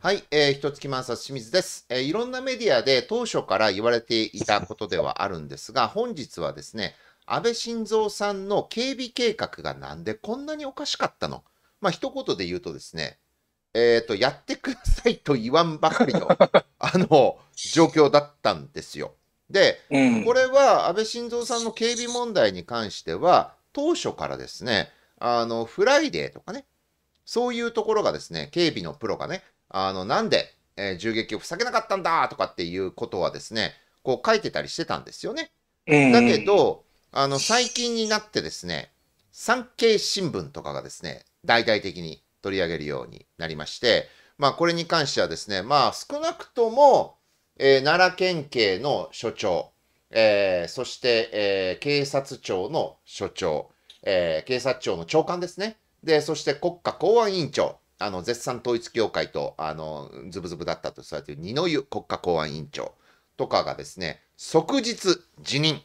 はい、えー、一月満冊清水です、えー、いろんなメディアで当初から言われていたことではあるんですが、本日はですね、安倍晋三さんの警備計画がなんでこんなにおかしかったのまあ、一言で言うとですね、えっ、ー、と、やってくださいと言わんばかりの、あの、状況だったんですよ。で、うん、これは安倍晋三さんの警備問題に関しては、当初からですね、あの、フライデーとかね、そういうところがですね、警備のプロがね、あの、なんで、えー、銃撃を防げなかったんだとかっていうことはですね、こう書いてたりしてたんですよね。だけど、あの、最近になってですね、産経新聞とかがですね、大々的に取り上げるようになりまして、まあ、これに関してはですね、まあ、少なくとも、えー、奈良県警の所長、えー、そして、えー、警察庁の所長、え警察庁の長官ですね。で、そして国家公安委員長。あの絶賛統一教会とあのズブズブだったとされている二之湯国家公安委員長とかがですね、即日辞任。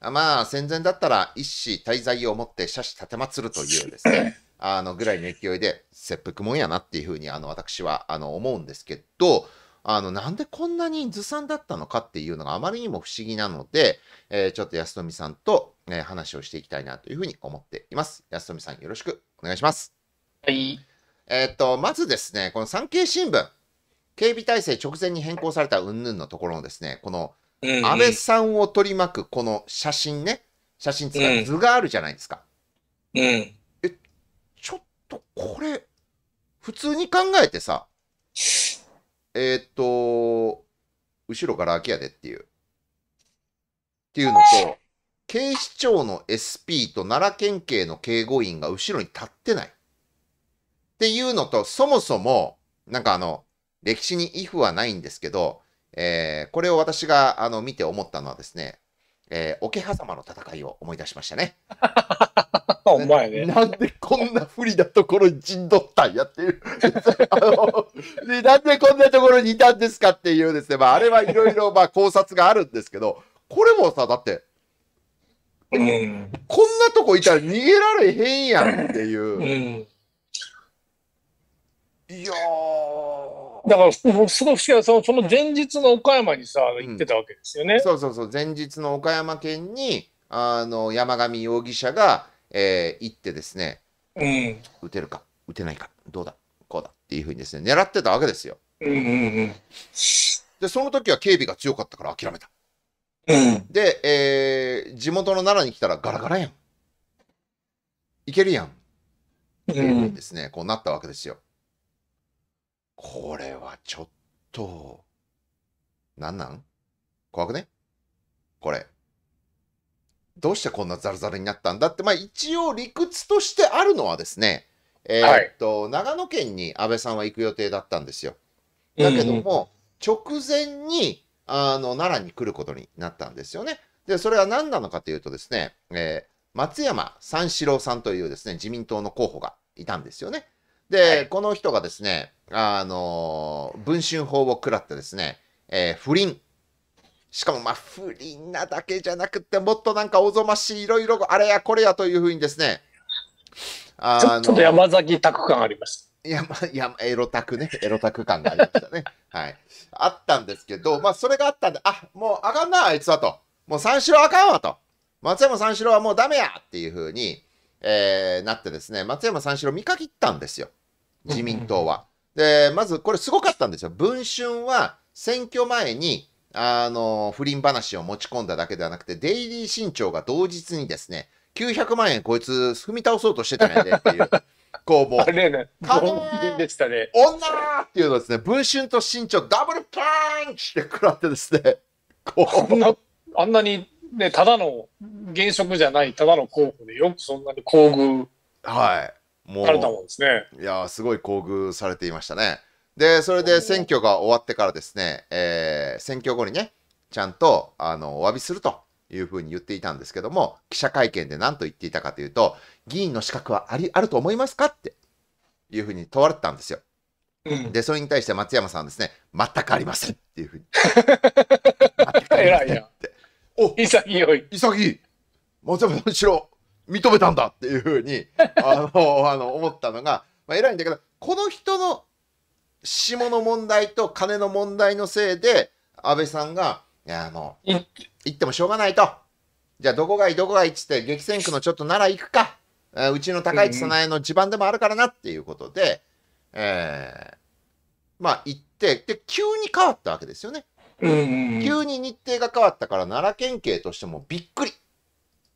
まあ、戦前だったら一子滞在をもって社種奉るというですね、あのぐらいの勢いで切腹もんやなっていうふうにあの私はあの思うんですけど、あの、なんでこんなにずさんだったのかっていうのがあまりにも不思議なので、えー、ちょっと安富さんと、え話をしていきたいなというふうに思っています。安富さんよろしくお願いします。はい。えっと、まずですね、この産経新聞、警備体制直前に変更された云々のところのですね、この安倍さんを取り巻くこの写真ね、写真つか図があるじゃないですか。うん。え、ちょっとこれ、普通に考えてさ、えっ、と、後ろから空き家でっていう。っていうのと、警視庁の SP と奈良県警の警護員が後ろに立ってない。っていうのと、そもそも、なんかあの、歴史に if はないんですけど、えー、これを私があの見て思ったのはですね、えー、桶狭間の戦いを思い出しましたね。お前ね。なんでこんな不利なところに陣取ったんやっていう あの、なんでこんなところにいたんですかっていうですね、まあ、あれはいろいろまあ考察があるんですけど、これもさ、だって、うん、こんなとこいたら逃げられへんやんっていう。うんいやだから、すごい不思議な、その、その前日の岡山にさ、行ってたわけですよね。うん、そうそうそう、前日の岡山県に、あの、山上容疑者が、えー、行ってですね、うん、打てるか、打てないか、どうだ、こうだっていうふうにですね、狙ってたわけですよ。うんうんうん。で、その時は警備が強かったから諦めた。うん、で、えー、地元の奈良に来たらガラガラやん。いけるやん。うん、ですね、こうなったわけですよ。これはちょっと、なんなん怖くねこれ。どうしてこんなザルザルになったんだって、まあ一応理屈としてあるのはですね、えー、っと、はい、長野県に安倍さんは行く予定だったんですよ。だけども、うんうん、直前に、あの、奈良に来ることになったんですよね。で、それは何なのかというとですね、えー、松山三四郎さんというですね、自民党の候補がいたんですよね。で、はい、この人がですね、あの、文春法を食らってですね、えー、不倫。しかも、まあ、不倫なだけじゃなくて、もっとなんかおぞましい、いろいろ、あれやこれやというふうにですね、ちょちょっと山崎拓感ありました。山、エロ拓ね、エロ拓感がありましたね。はい。あったんですけど、まあ、それがあったんで、あ、もうあかんな、あいつはと。もう三四郎あかんわと。松山三四郎はもうダメやっていうふうに、えー、なってですね、松山三四郎見限ったんですよ。自民党は。で、まずこれすごかったんですよ。文春は選挙前に、あの、不倫話を持ち込んだだけではなくて、デイリー新潮が同日にですね、900万円こいつ踏み倒そうとしてたんやでっていう。こうもう、ねね、でしたね。女っていうのですね、文春と新潮ダブルパンチって食らってですね、こう。あんなにね、ただの現職じゃない、ただの候補でよくそんなに厚遇はい。もう、されたもんですね。いやすごい厚遇されていましたね。で、それで選挙が終わってからですね、えー、選挙後にね、ちゃんと、あの、お詫びするというふうに言っていたんですけども、記者会見で何と言っていたかというと、議員の資格はあり、あると思いますかっていうふうに問われてたんですよ。で、それに対して松山さんはですね、全くありませんっていうふうに。全くありませんって。お潔い。潔い。松山んしろ。認めたんだっていうふうに、あの、あの思ったのが、まあ、偉いんだけど、この人の下の問題と金の問題のせいで、安倍さんが、いや、もう、行ってもしょうがないと。じゃあ、どこがいい、どこがいいっつって、激戦区のちょっと奈良行くか。うちの高市早苗の地盤でもあるからなっていうことで、えー、まあ行って、で、急に変わったわけですよね。急に日程が変わったから奈良県警としてもびっくり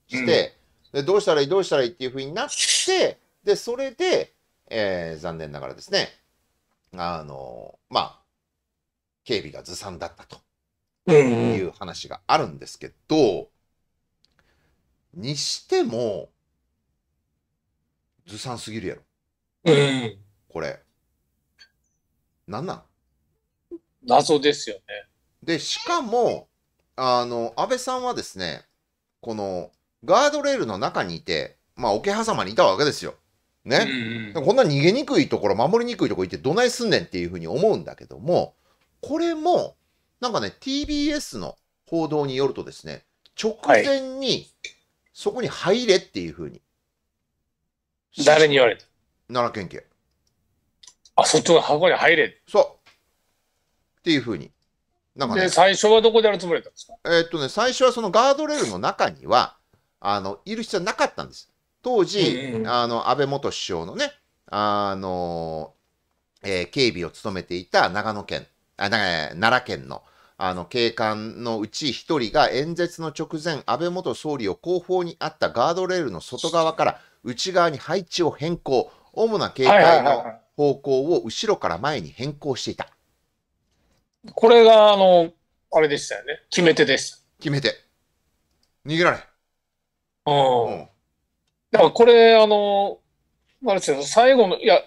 して、うん、でどうしたらいいどうしたらいいっていうふうになってでそれで、えー、残念ながらですねあのまあ警備がずさんだったという話があるんですけど、うん、にしてもずさんすぎるやろ、うん、これなんなん謎ですよねで、しかも、あの、安倍さんはですね、この、ガードレールの中にいて、まあ、桶狭間にいたわけですよ。ね、こんな逃げにくいところ、守りにくいところ行ってどないすんねんっていうふうに思うんだけども、これも、なんかね、TBS の報道によるとですね、直前に、そこに入れっていうふうに。はい、誰に言われた奈良県警。あ、そっちの箱に入れそう。っていうふうになんかね、で、最初はどこでやるつもりだったんですかえーっとね、最初はそのガードレールの中には、あの、いる必要はなかったんです。当時、うんあの、安倍元首相のね、あの、えー警備を務めていた長野県、あ奈良県の、あの、警官のうち一人が演説の直前、安倍元総理を後方にあったガードレールの外側から内側に配置を変更、主な警戒の方向を後ろから前に変更していた。これが、あの、あれでしたよね。決め手です。決めて。逃げられん。うん。だからこれ、あの、あれですよ、最後の、いや、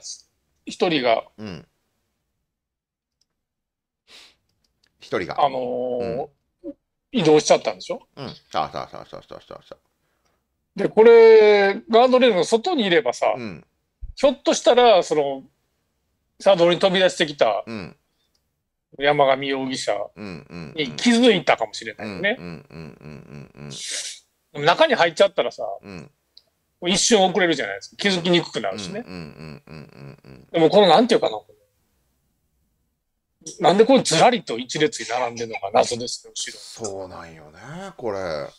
一人が、うん。一人が。あのー移動しちゃったんでしょうん。さあさあさあさあさあさあさで、これ、ガードレールの外にいればさ、うん。ひょっとしたら、その、車道に飛び出してきたうん。山上容疑者に気づいたかもしれないよね。中に入っちゃったらさ、うん、一瞬遅れるじゃないですか。気づきにくくなるしね。でもこのなんていうかな。なんでこれずらりと一列に並んでるのか謎ですね、後ろ。そうなんよね、これ。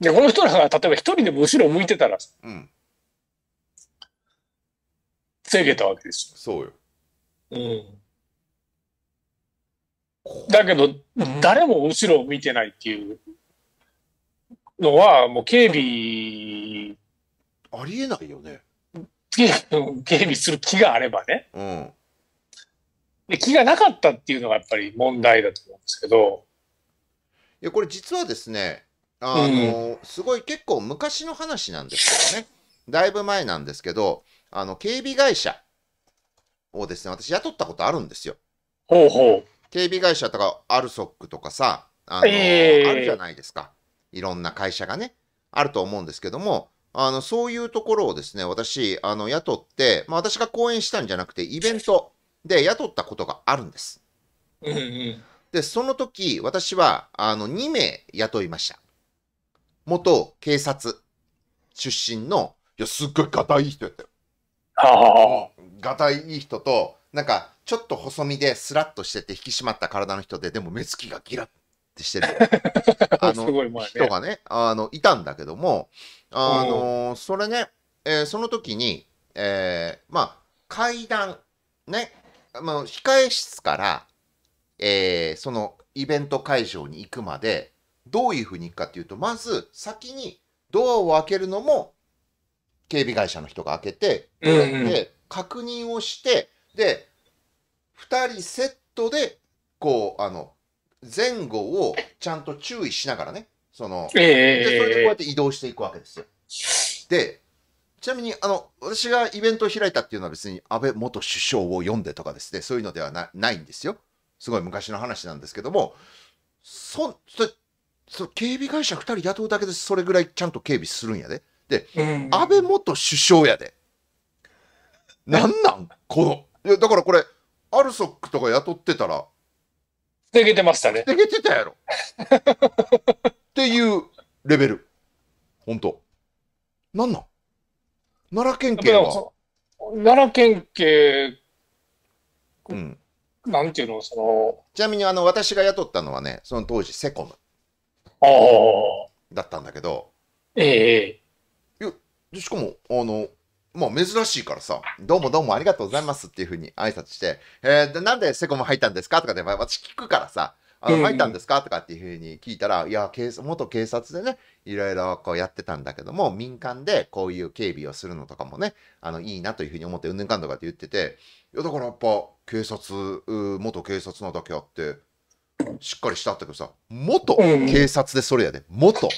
で、この人らが例えば一人でも後ろ向いてたら、うん、防げたわけですよ。そうよ。うん。だけど、誰も後ろを見てないっていうのは、もう警備。ありえないよね。警備する気があればね。うん。で、気がなかったっていうのがやっぱり問題だと思うんですけど。いや、これ実はですね、あの、すごい結構昔の話なんですけどね。だいぶ前なんですけど、あの、警備会社をですね、私雇ったことあるんですよ。ほうほう。警備会社とか、アルソックとかさ、あの、えー、あるじゃないですか。いろんな会社がね、あると思うんですけども、あの、そういうところをですね、私、あの、雇って、まあ、私が講演したんじゃなくて、イベントで雇ったことがあるんです。で、その時、私は、あの、2名雇いました。元警察出身の、いや、すっごいガタいい人やったよ。あ、あ、ガタいい人と、なんか、ちょっと細身でスラッとしてて引き締まった体の人で、でも目つきがギラッってしてる あの、ね、人がね、あの、いたんだけども、あの、うん、それね、えー、その時に、えー、まあ、階段、ね、控え室から、えー、そのイベント会場に行くまで、どういうふうに行くかっていうと、まず先にドアを開けるのも、警備会社の人が開けて、うんうん、確認をして、で、2人セットでこうあの前後をちゃんと注意しながらねその、えー、でそれでこうやって移動していくわけですよ。でちなみにあの私がイベントを開いたっていうのは別に安倍元首相を読んでとかですねそういうのではなないんですよ。すごい昔の話なんですけどもそそそ警備会社2人雇うだけでそれぐらいちゃんと警備するんやで。で、安倍元首相やで。なんなんこのだからこれアルソックとか雇ってたら、防げてましたね。防げてたやろ。っていうレベル。ほんと。なんなん奈良県警は。奈良県警、うん。なんていうの、その。ちなみに、あの、私が雇ったのはね、その当時、セコム。ああ。だったんだけど。ええー。いや、しかも、あの、もう珍しいからさ、どうもどうもありがとうございますっていうふうに挨拶して、えー、なんでセコム入ったんですかとかで、私聞くからさ、あの入ったんですかとかっていうふうに聞いたら、いや、元警察でね、いろいろこうやってたんだけども、民間でこういう警備をするのとかもね、あの、いいなというふうに思って、うんぬんかんとかって言ってて、いや、だからやっぱ、警察、元警察なだけあって、しっかりしたったけどさ元警察でそれやで、元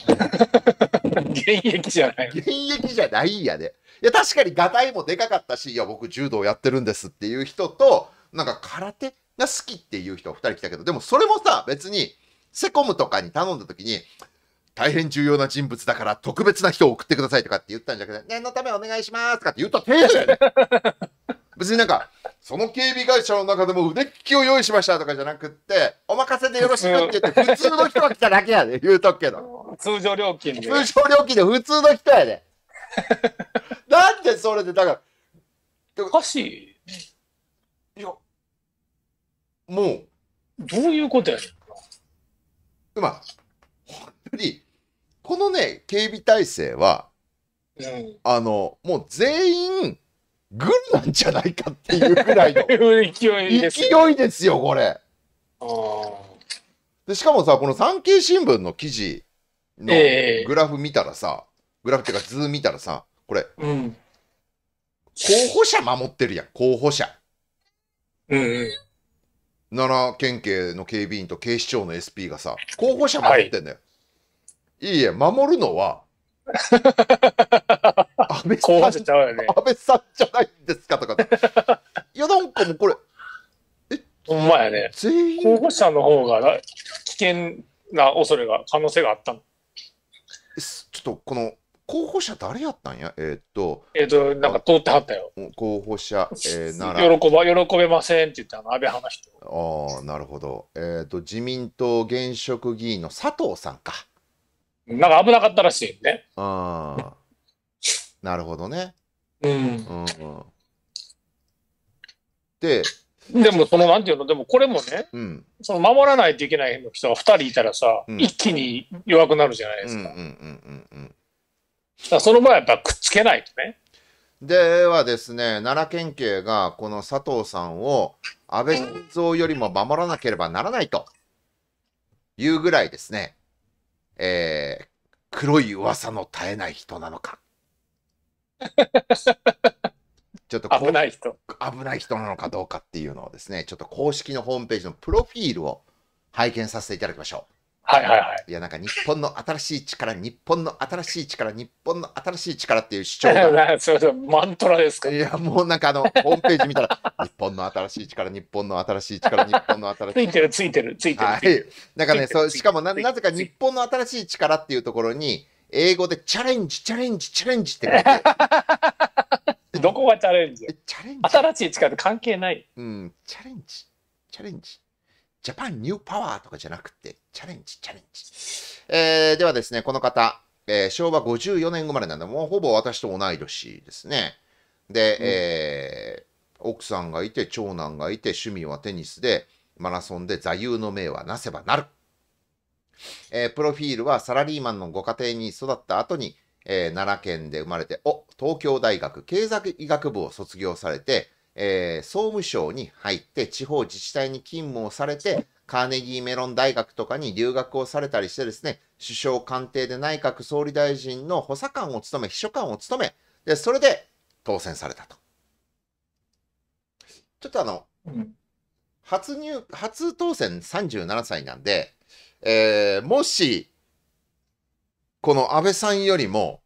現役じゃない現役じゃないやでいや確かにガタイもでかかったしいや僕柔道やってるんですっていう人となんか空手が好きっていう人2人来たけどでもそれもさ別にセコムとかに頼んだ時に大変重要な人物だから特別な人を送ってくださいとかって言ったんじゃなくて念のためお願いしますとかって言った程度やで、別になんかその警備会社の中でも腕利きを用意しましたとかじゃなくって、お任せでよろしくって言って、普通の人が来ただけやで、言うとくけど。通常料金で。通常料金で普通の人やで。なんでそれで、だから。おかしい。いや、もう。どういうことやね今。まあ、本当に、このね、警備体制は、うん、あの、もう全員、軍なんじゃないかっていうぐらいの勢 いです、勢いですよこれ。でしかもさこの産経新聞の記事のグラフ見たらさ、えー、グラフっていうか図見たらさこれ、うん、候補者守ってるやん候補者。うんうん奈良県警の警備員と警視庁の SP がさ候補者守ってんだよ、はい、いいえ守るのは 安倍さん、ゃね。安倍さんじゃないんですかとか。いや、なんかもうこれ、えほんまやね。全員。候補者の方が危険な恐れが、可能性があったの。ちょっとこの、候補者誰やったんやえー、っと。えー、っと、なんか通ってはったよ。候補者、えー、なら。喜ば、喜べませんって言ったの、安倍派の人。ああ、なるほど。えー、っと、自民党現職議員の佐藤さんか。なんか危なかったらしいね。ああ。なるほどね。うん。うん、で、でも、その、なんていうの、でもこれもね、うん、その守らないといけない人が2人いたらさ、うん、一気に弱くなるじゃないですか。かその場合やっぱくっつけないとね。ではですね、奈良県警がこの佐藤さんを安倍晋三よりも守らなければならないというぐらいですね、えー、黒い噂の絶えない人なのか。ちょっと危ない人。危ない人なのかどうかっていうのをですね、ちょっと公式のホームページのプロフィールを拝見させていただきましょう。はいはいはい。いや、なんか日本の新しい力、日本の新しい力、日本の新しい力っていう主張が。そうそう、マントラですか。いや、もうなんかあの、ホームページ見たら、日本の新しい力、日本の新しい力、日本の新しい力。ついてる、ついてる、ついてる。はい。なんかね、そうしかもな、なぜか日本の新しい力っていうところに、英語でチャレンジ、チャレンジ、チャレンジって書いて。どこがチャレンジチャレンジ新しい力と関係ない。うん、チャレンジ、チャレンジ。ジャパンニューパワーとかじゃなくて、チャレンジ、チャレンジ。えー、ではですね、この方、えー、昭和54年生まれなんで、もうほぼ私と同い年ですね。で、うん、えー、奥さんがいて、長男がいて、趣味はテニスで、マラソンで座右の銘はなせばなる。えー、プロフィールはサラリーマンのご家庭に育った後に、えー、奈良県で生まれて、お、東京大学経済医学部を卒業されて、えー、総務省に入って地方自治体に勤務をされて、カーネギーメロン大学とかに留学をされたりしてですね、首相官邸で内閣総理大臣の補佐官を務め、秘書官を務め、で、それで当選されたと。ちょっとあの、初入、初当選37歳なんで、えー、もし、この安倍さんよりも、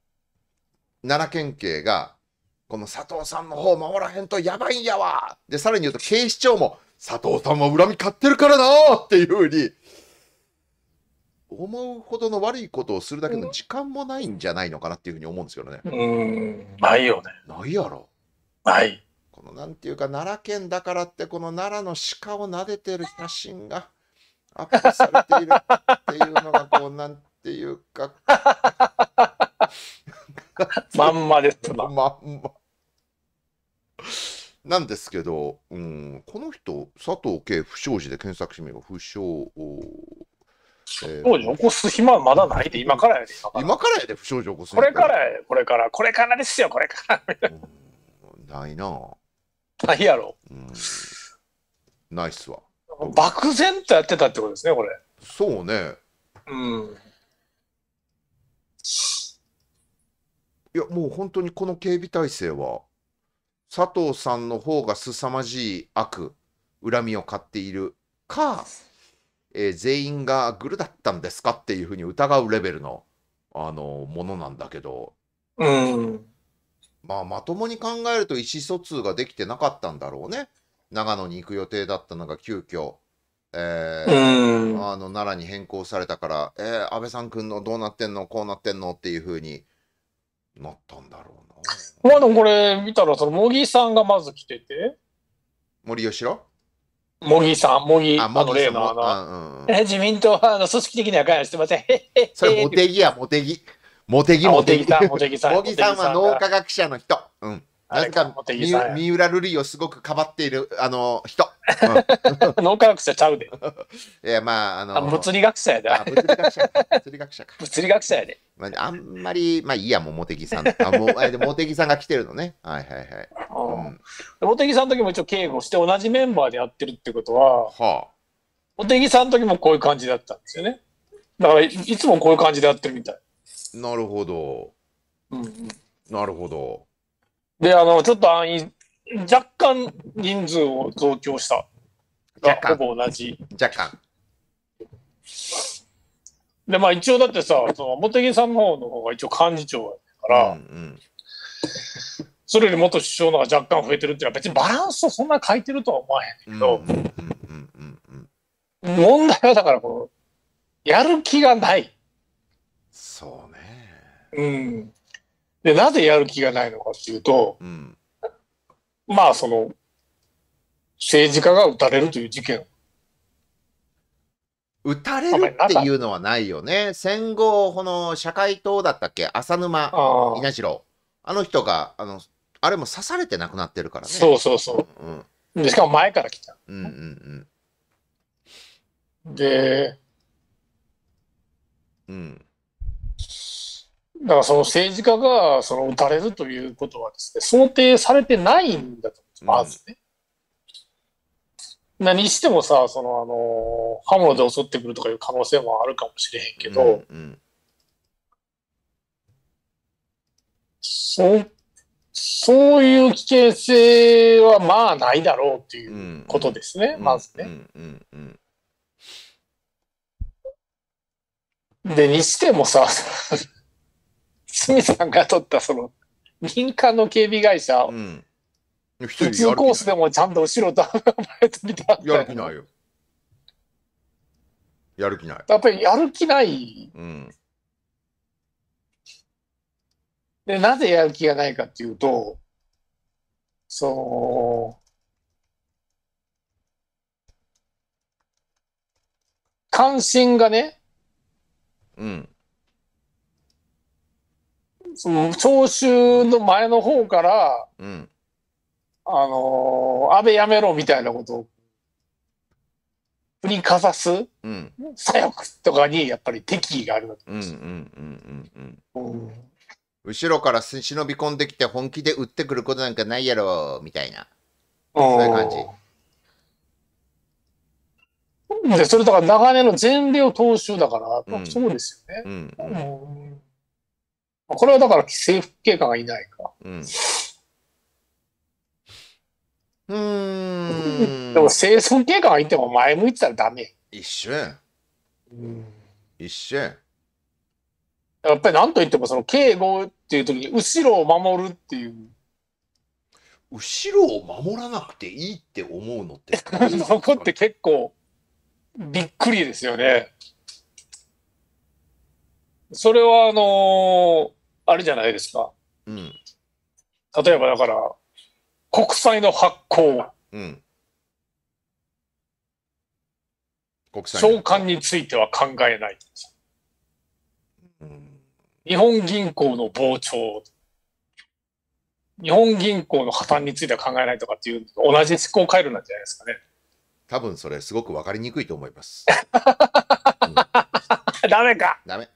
奈良県警が、この佐藤さんの方守らへんとやばいんやわで、さらに言うと警視庁も、佐藤さんは恨み買ってるからなっていうふうに、思うほどの悪いことをするだけの時間もないんじゃないのかなっていうふうに思うんですよね。うん、ないよね。ないやろ。ない。このなんていうか、奈良県だからって、この奈良の鹿を撫でてる写真が。アップされているっていうのがこうなんていうか まんまですまんまなんですけど、うん、この人佐藤圭不祥事で検索してが不祥不祥事起こす暇はまだないで今からやで今からやで不祥事起こすこれからやこれからこれからですよこれからな、いなないやろ、うん、ないっすわ漠然とやってたってことですね、これ。そうね。うん。いや、もう本当にこの警備体制は、佐藤さんの方が凄まじい悪、恨みを買っているか、えー、全員がグルだったんですかっていうふうに疑うレベルの、あのものなんだけど、うん、まあ、まともに考えると意思疎通ができてなかったんだろうね。長野に行く予定だったのが急遽えー、あの奈良に変更されたから、えー、安倍さん君のどうなってんのこうなってんのっていうふうになったんだろうなまあでもこれ見たらその茂木さんがまず来てて森喜朗茂木さん茂木あの例のあの、うん、自民党はあの組織的には関してません それ茂木や茂木茂木茂木茂木さん 茂木さんは脳科学者の人うんあれか三浦瑠麗をすごくかばっているあの人。脳科 学者ちゃうで。いや、まあ、あの物理学者やで。物理学者 物理学者か。物理学者やで。まあ、あんまり、まあいいや、もう茂木さん。あもう茂木さんが来てるのね。はいはいはい。うん、茂木さんの時も一応警護して同じメンバーでやってるってことは、はあ、茂木さんの時もこういう感じだったんですよね。だからいつもこういう感じでやってるみたい。なるほど。うんうん、なるほど。で、あの、ちょっと安易、若干人数を増強した。ほぼ同じ。若干。で、まあ一応だってさ、その茂木さんの方の方が一応幹事長だから、うんうん、それより元首相の方が若干増えてるっていうのは別にバランスをそんな変えてるとは思わへんけど、問題はだからこの、やる気がない。そうね。うん。で、なぜやる気がないのかっていうと、うん、まあ、その、政治家が撃たれるという事件。撃たれるっていうのはないよね。戦後、この社会党だったっけ浅沼稲城。あの人が、あの、あれも刺されて亡くなってるからね。そうそうそう。うんうん、しかも前から来た。うんうんうん、で、うん。だからその政治家がその撃たれるということはですね、想定されてないんだと思うんです、まずね。うん、何してもさ、そのあの、刃物で襲ってくるとかいう可能性もあるかもしれへんけど、うんうん、そそういう危険性はまあないだろうっていうことですね、まずね。で、にしてもさ、堤さんが取ったその民間の警備会社、うん、普通コースでもちゃんと後ろと暴れてみたやる気ないよやる気ないやっぱりやる気ない、うん、でなぜやる気がないかっていうとその関心がね、うん、その聴衆の前の方から、うん、あのー、安倍やめろみたいなことを、振りかざす、うん、左翼とかにやっぱり敵意があるわけです。後ろから忍び込んできて本気で撃ってくることなんかないやろみたいなそういう感じでそれだから長年の前例を踏襲だから、うん、そうですよね、うんうんこれはだから政府警官がいないか。うん。うん でも生存警官がいても前向いてたらダメ。一緒やん。うん、一緒やん。やっぱり何と言ってもその警護っていう時に後ろを守るっていう。後ろを守らなくていいって思うのって。そこって結構びっくりですよね。それはあのあるじゃないですか。うん、例えばだから、国債の発行。うん、国債償還については考えない。うん、日本銀行の膨張。日本銀行の破綻については考えないとかっていう同じ思考回路なんじゃないですかね。多分それすごく分かりにくいと思います。うん、ダメか。ダメ。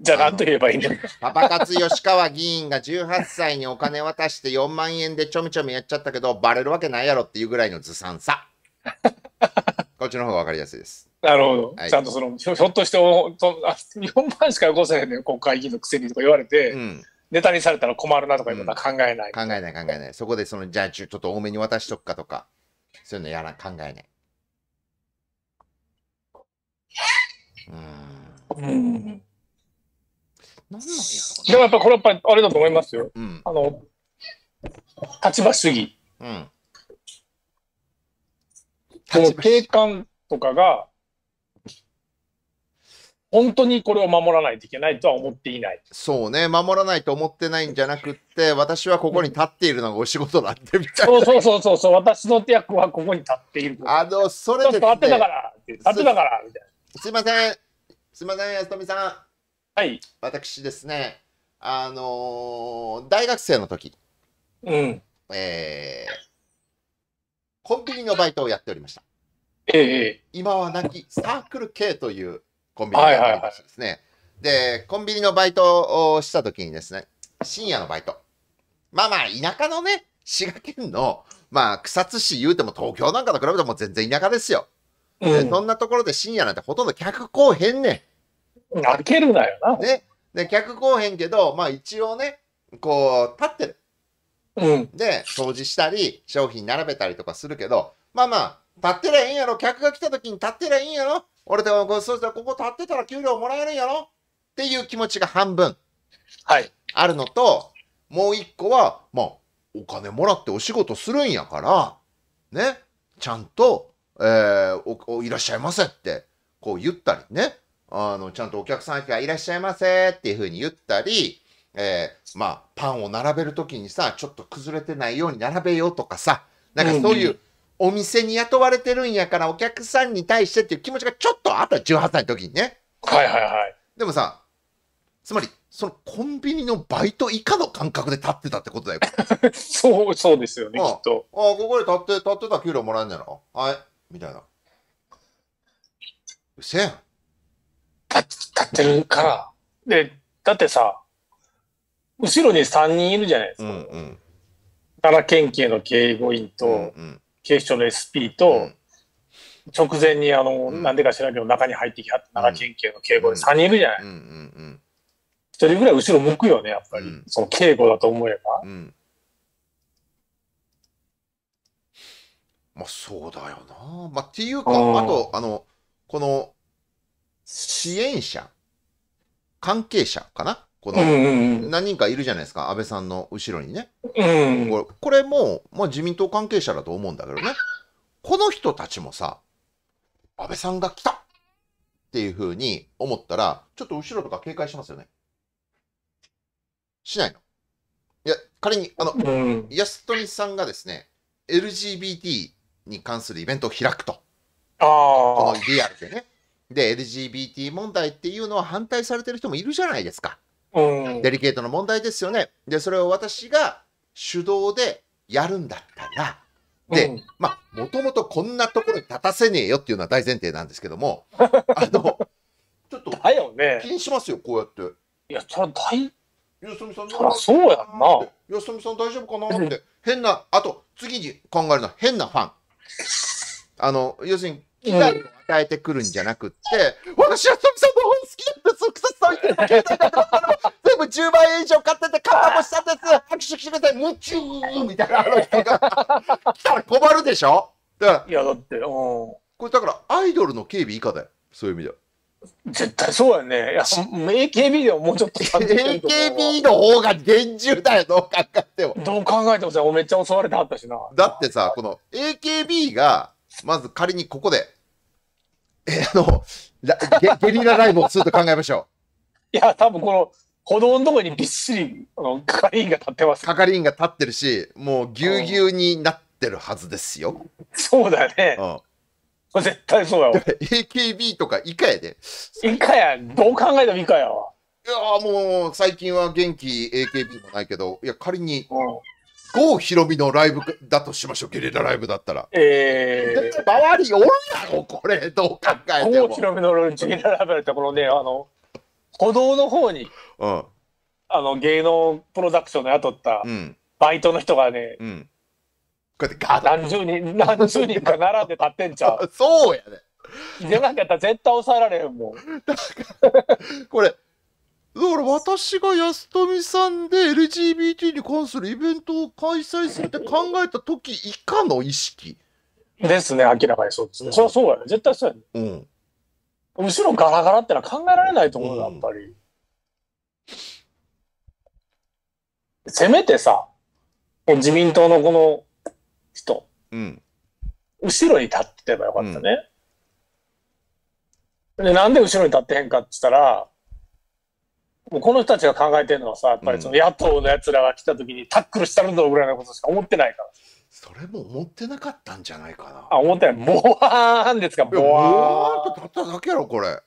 じゃあ何と言えばいいんだパパ活吉川議員が18歳にお金渡して4万円でちょみちょみやっちゃったけど、バレるわけないやろっていうぐらいのずさんさ。こっちの方が分かりやすいです。なるほど、はい、ちゃんとそのひょっとしてとあ日本版しか動せへんね国会議員のくせにとか言われて、うん、ネタにされたら困るなとかいうのは考えない、うん、考えない考えないそこでそのじゃあちょっと多めに渡しとくかとかそういうのやら考えないうんうんなんなんやろでもやっぱこれやっぱあれだと思いますよ。うん。あの、立場主義。うん。の警官とかが、本当にこれを守らないといけないとは思っていない。そうね、守らないと思ってないんじゃなくて、私はここに立っているのがお仕事だってみたいな。そうそうそうそう私の手役はここに立っている。あの、それちょっと立ってすたから立ってたから、みたいな。すいません、すいません、安富さん。はい、私ですね、あのー、大学生の時、うんえー、コンビニのバイトをやっておりました。ええ、今は亡きサークル K というコンビニのバイトですね、で、コンビニのバイトをした時にですね、深夜のバイト。まあまあ、田舎のね、滋賀県の、まあ、草津市言うても東京なんかと比べても全然田舎ですよ。うん、そんなところで深夜なんてほとんど客来へんねん。泣けるなよな。ね。で、客来へんけど、まあ一応ね、こう、立ってる。うん。で、掃除したり、商品並べたりとかするけど、まあまあ、立ってりゃいいんやろ。客が来た時に立ってりゃいいんやろ。俺でも、そうしたらここ立ってたら給料もらえるんやろ。っていう気持ちが半分。はい。あるのと、もう一個は、まあ、お金もらってお仕事するんやから、ね、ちゃんと、えー、おおいらっしゃいませって、こう言ったりね、あの、ちゃんとお客さんがいらっしゃいませっていうふうに言ったり、えー、まあ、パンを並べるときにさ、ちょっと崩れてないように並べようとかさ、なんかそういう、お店に雇われてるんやからお客さんに対してっていう気持ちがちょっとあった18歳の時にね。はいはいはい。でもさ、つまり、そのコンビニのバイト以下の感覚で立ってたってことだよ。そう、そうですよね、あきっと。ああ、ここで立って、立ってた給料もらえんじゃなはい。みたいな。うせやん。立ってるから。で、だってさ、後ろに3人いるじゃないですか。うんうん、奈良県警の警護員と、うんうん、警視庁の SP と、直前にあの、な、うんでか知らんけど中に入ってきはった奈良県警の警護員3人いるじゃない。ううんうん一人ぐらい後ろ向くよね、やっぱり。うん、その警護だと思えば。うん、まあ、そうだよな。まあ、っていうか、あと、あの、この、支援者、関係者かなこの、何人かいるじゃないですか、安倍さんの後ろにね。これこれも、まあ、自民党関係者だと思うんだけどね。この人たちもさ、安倍さんが来たっていうふうに思ったら、ちょっと後ろとか警戒しますよね。しないの。いや、仮に、あの、安富さんがですね、LGBT に関するイベントを開くと。ああ。このリアルでね。で LGBT 問題っていうのは反対されてる人もいるじゃないですか。デリケートな問題ですよね。でそれを私が主導でやるんだったら。で、まあ、もともとこんなところに立たせねえよっていうのは大前提なんですけども、あの、ちょっと、だよね。気にしますよ、こうやって。いや、それ大、よそみさん、そそうやんな。よそみさん大丈夫かなって、変な、あと、次に考えるのは変なファン。あの、要するに、伝えてくるんじゃなくって、私はトミさんの本好きだったそう、草津言って全部10万円以上買ってて、ッパもしたんです、拍手してください、夢中みたいなあの人が来たら困るでしょいや、だって、うん。これだからアイドルの警備以下だよ、そういう意味では。絶対そうやね。いや、AKB でももうちょっと AKB の方が厳重だよ、どう考えても。どう考えてもさ、めっちゃ襲われてはったしな。だってさ、この AKB が、まず仮にここでえー、あのゲ、ゲリラライブをすると考えましょう。いや、多分この歩道のとこにびっしりあの係員が立ってます。係員が立ってるし、もうぎゅうぎゅうになってるはずですよ。そうだね。うん絶対そうだわ。AKB とか以下やで。以下や。どう考えても以下やわ。いやもう最近は元気 AKB もないけど、いや仮に郷ひろみのライブだとしましょう、ゲリラライブだったら。ええー、周りおるやろ、これ、どう考えても。郷ひろみのゲリラライブだったこのね、あの、歩道の方に、うん、あの、芸能プロダクションの雇った、バイトの人がね、うん、うん、こうやってガー何十人、何十人か並んで立ってんちゃう。そうやね。出なかったら絶対抑えられへんもん。これ、だから私が安富さんで LGBT に関するイベントを開催するって考えた時以下の意識。ですね、明らかにそうですね。そそうやね。絶対そうやね。うん。むしろガラガラってのは考えられないと思うよ、やっぱり。うん、せめてさ、自民党のこの人、うん、後ろに立ってればよかったね。うん、で、なんで後ろに立ってへんかって言ったら、もうこの人たちが考えてるのはさ、やっぱりその野党のやつらが来た時にタックルしたるぞぐらいのことしか思ってないから。それも思ってなかったんじゃないかな。あ、思ってない。ボワーンですか、ボワーン。ボワーンと立っただけやろ、これ。ああ。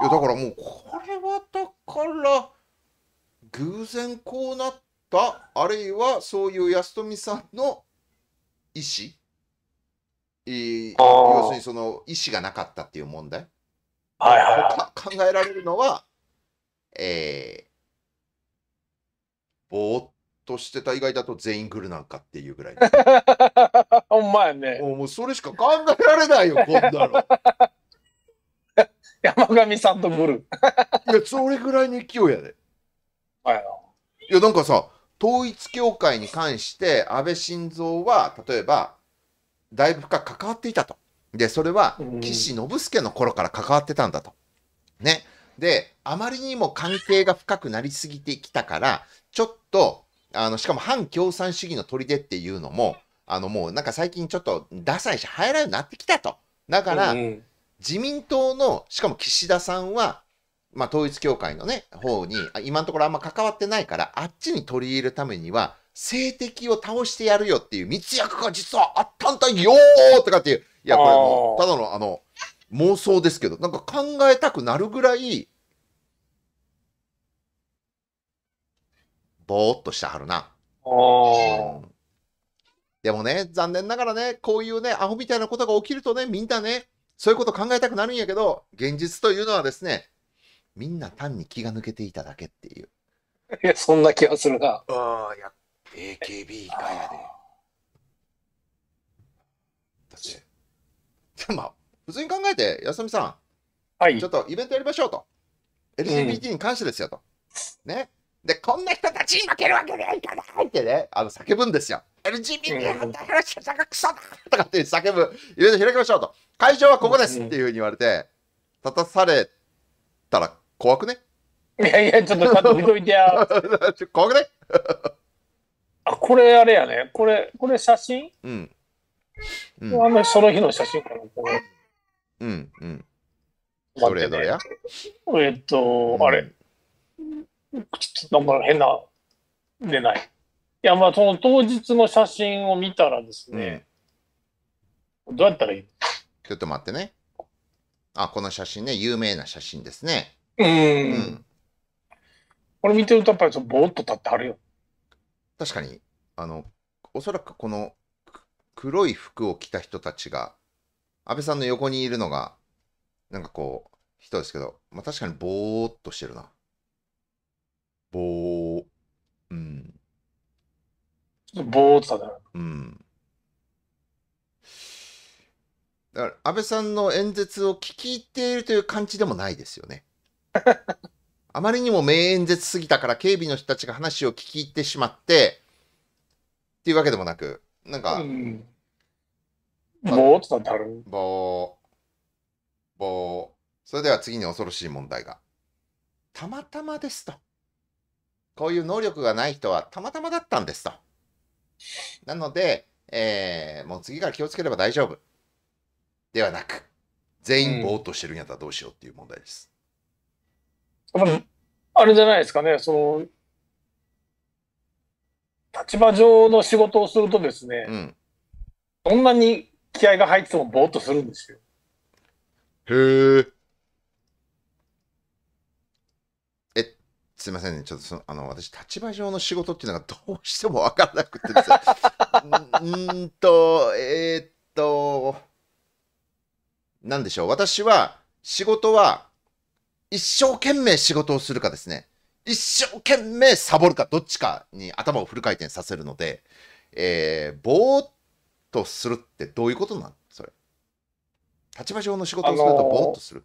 いや、だからもう、これはだから、偶然こうなった、あるいはそういう安富さんの意思、えー、要するにその意思がなかったっていう問題。はいはい、はい、考えられるのはえー、ぼーっとしてた以外だと全員グルなんかっていうぐらい。ほんまやね。もうそれしか考えられないよ、こんなの。山上さんとグル。いや、それぐらいの勢いやで。はい。いや、なんかさ、統一教会に関して安倍晋三は、例えば、だいぶ深く関わっていたと。で、それは岸信介の頃から関わってたんだと。ね。で、あまりにも関係が深くなりすぎてきたから、ちょっと、あの、しかも反共産主義の砦っていうのも、あの、もうなんか最近ちょっとダサいし、らならようになってきたと。だから、自民党の、しかも岸田さんは、まあ、統一教会のね、方に、今のところあんま関わってないから、あっちに取り入れるためには、性敵を倒してやるよっていう密約が実はあったんだよーとかっていう、いや、これもう、ただのあの、妄想ですけど、なんか考えたくなるぐらい、ぼーっとしてはるな。でもね、残念ながらね、こういうね、アホみたいなことが起きるとね、みんなね、そういうこと考えたくなるんやけど、現実というのはですね、みんな単に気が抜けていただけっていう。いや、そんな気がするな。ああ、や、AKB 以やで。だって、まあ、普通に考えて、安富さん、はい、ちょっとイベントやりましょうと。LGBT に関してですよと。うん、ね。で、こんな人たちに負けるわけにはいかないってね、あの、叫ぶんですよ。LGBT に反対の人たがクソだとかって叫ぶ、いろいろ開きましょうと。会場はここですっていうふうに言われて、立たされたら怖くねいやいや、ちょっと立ってといてや。怖くねあ、これあれやね。これ、これ写真うん。うん、あの、その日の写真かな、これ。うん、うん。どれどれやえっと、うん、あれ。ちなんか変な、出ない。いや、まあ、その当日の写真を見たらですね、どうやったらいいちょっと待ってね。あ、この写真ね、有名な写真ですね。うん,、ん。これ見てると、やっぱりそのぼーっと立ってはるよ。確かに、あの、おそらくこの黒い服を着た人たちが、安倍さんの横にいるのが、なんかこう、人ですけど、まあ確かにぼーっとしてるな。棒、うん。ちょっとぼーっとだね。うん。だから安倍さんの演説を聞き入っているという感じでもないですよね。あまりにも名演説すぎたから警備の人たちが話を聞き入ってしまってっていうわけでもなく、なんか、うん、ぼーっとだる。ぼー、ぼー。それでは次に恐ろしい問題が。たまたまですと。こういう能力がない人はたまたまだったんですと。なので、えー、もう次から気をつければ大丈夫。ではなく、全員ぼーっとしてるんやったらどうしようっていう問題です。うん、あれじゃないですかね、その、立場上の仕事をするとですね、うん、どんなに気合が入っててもぼーっとするんですよ。へえ。すみませんね、ちょっとそのあの私、立場上の仕事っていうのがどうしても分からなくてですね。うんと、えー、っと、なんでしょう、私は仕事は一生懸命仕事をするかですね、一生懸命サボるか、どっちかに頭をフル回転させるので、えー、ぼーっとするってどういうことなんそれ。立場上の仕事をするとぼーっとする。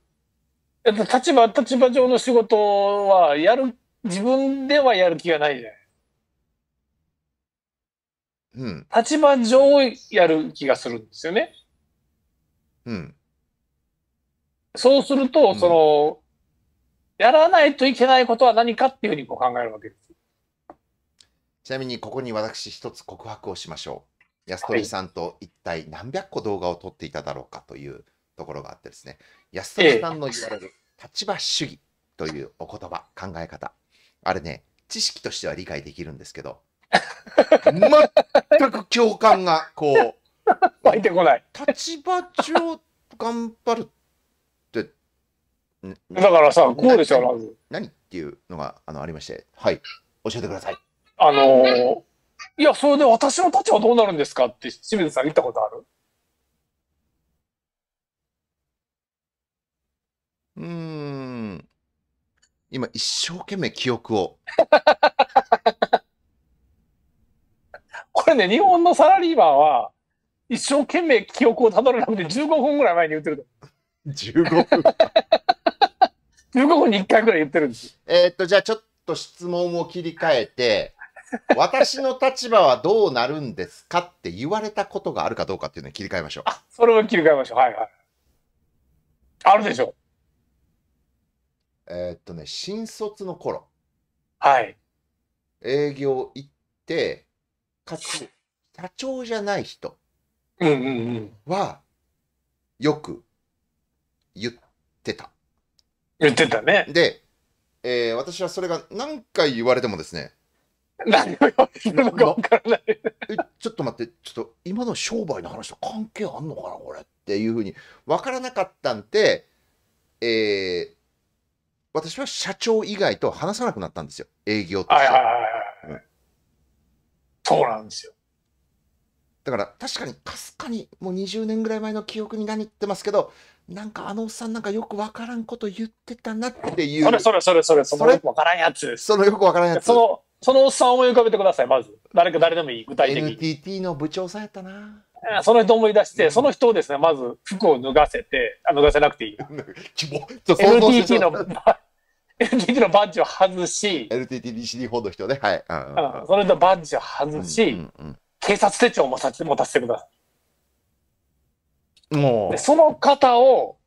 あのー立場、立場上の仕事はやる自分ではやる気がないじゃない。うん。立場上やる気がするんですよね。うん。そうすると、うん、その、やらないといけないことは何かっていうふうにこう考えるわけです。ちなみに、ここに私一つ告白をしましょう。安取さんと一体何百個動画を撮っていただろうかというところがあってですね、安取さんの言われる立場主義というお言葉、考え方、あれね、知識としては理解できるんですけど、全く共感が、こう、湧いてこない。立場上頑張るって、だからさ、こうでしょ、まず。何っていうのがあのありまして、はい、教えてください。あのー、いや、それで私の立場どうなるんですかって清水さん言ったことあるうん。今一生懸命記憶を。これね、日本のサラリーマンは、一生懸命記憶をたどれなくて15分ぐらい前に言ってると。15分 ?15 分に1回ぐらい言ってるんです。えっと、じゃあちょっと質問を切り替えて、私の立場はどうなるんですかって言われたことがあるかどうかっていうのに切り替えましょう。あ、それを切り替えましょう。はいはい。あるでしょう。えーっとね、新卒の頃、はい。営業行って、かつ、社長じゃない人うんうんうん。は、よく言ってた。言ってたね。で、えー私はそれが何回言われてもですね、何を言われてるのかわからない。ちょっと待って、ちょっと今の商売の話と関係あんのかな、これっていうふうに分からなかったんで、えー私は社長以外と話さなくなったんですよ。営業として。はいはいはい、はいうん、そうなんですよ。だから確かにかすかにもう20年ぐらい前の記憶に何言ってますけど、なんかあのおっさんなんかよくわからんこと言ってたなっていう。それそれそれそれ、そのよくわからんやつ。そのよくわからんやつ。その、そのおっさんを思い浮かべてください、まず。誰か誰でもいい、具体的に。NTT の部長さんやったな。その人を思い出して、その人をですね、まず服を脱がせて、あ脱がせなくていい。LTT の、LTT のバッジを外し、LTT 西日本の人ね、はい。うん、その人のバッジを外し、警察手帳も持たせてください。もう。その方を、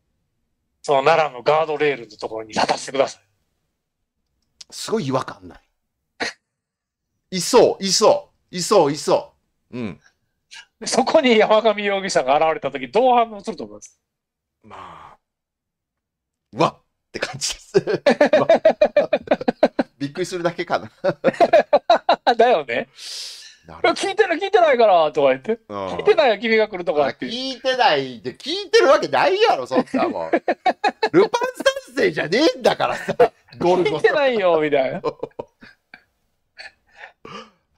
その奈良のガードレールのところに立たせてください。すごい違和感ない。いそう、いそう、いそう、いそう。うん。そこに山上容疑者が現れた時どう反応すると思いますまあ、うわっって感じです。びっくりするだけかな。だよね。聞いてない聞いてないからとか言って、聞いてないよ君が来るとか聞いてないって聞いてるわけないやろそんなもんルパン三世じゃねえんだからさゴルゴ聞いてないよみたいな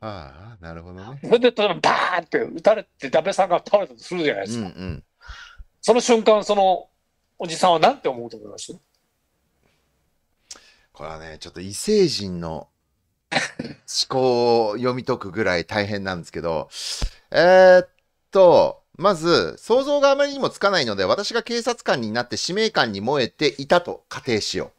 ああ、なるほどね。それで、例えばバーンって撃たれて、ダメさんが倒れたとするじゃないでうすんうか。ん。その瞬間、そのおじさんはなんて思うと思いますこれはね、ちょっと異星人の思考を読み解くぐらい大変なんですけど、えーっと、まず、想像があまりにもつかないので、私が警察官になって使命感に燃えていたと仮定しよ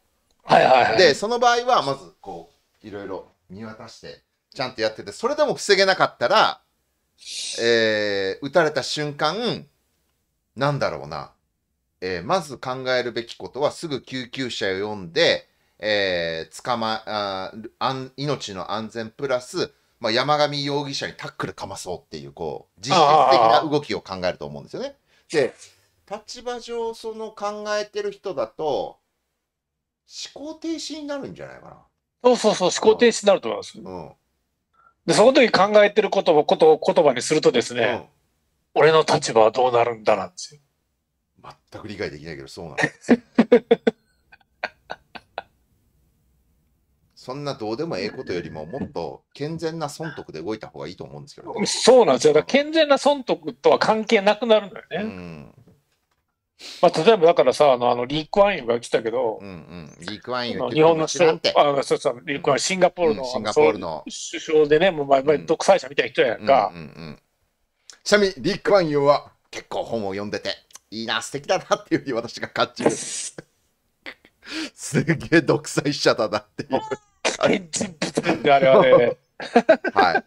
はいはいう。はい。で、その場合は、まず、こう、いろいろ見渡して、ちゃんとやってて、それでも防げなかったら、えー、打たれた瞬間、なんだろうな、えー、まず考えるべきことは、すぐ救急車を呼んで、えー、捕まあ命の安全プラス、まあ、山上容疑者にタックルかまそうっていう、こう、実質的な動きを考えると思うんですよね。で、立場上、その考えてる人だと、思考停止になるんじゃないかな。そうそうそう、思考停止になると思います。うんで、その時考えてることをこと言葉にするとですね、うん、俺の立場はどうなるんだなんですよ。全く理解できないけど、そうなんです。そんなどうでもええことよりも、もっと健全な損得で動いた方がいいと思うんですけど、ね、そうなんですよ。だから健全な損得とは関係なくなるんだよね。うんまあ、例えばだからさ、あの、あのリークワインが来たけど、うんうん、リークワイン日本の首相、あそうそうリークワイン、シンガポールの,、シンガポールの首相でね、もう、まあ、独裁者みたいな人やんか。ちなみに、リークワインは結構本を読んでて、いいな、素敵だなっていうふうに私が感じる。すげえ独裁者だなっていう。あれ人物あれはね。はい。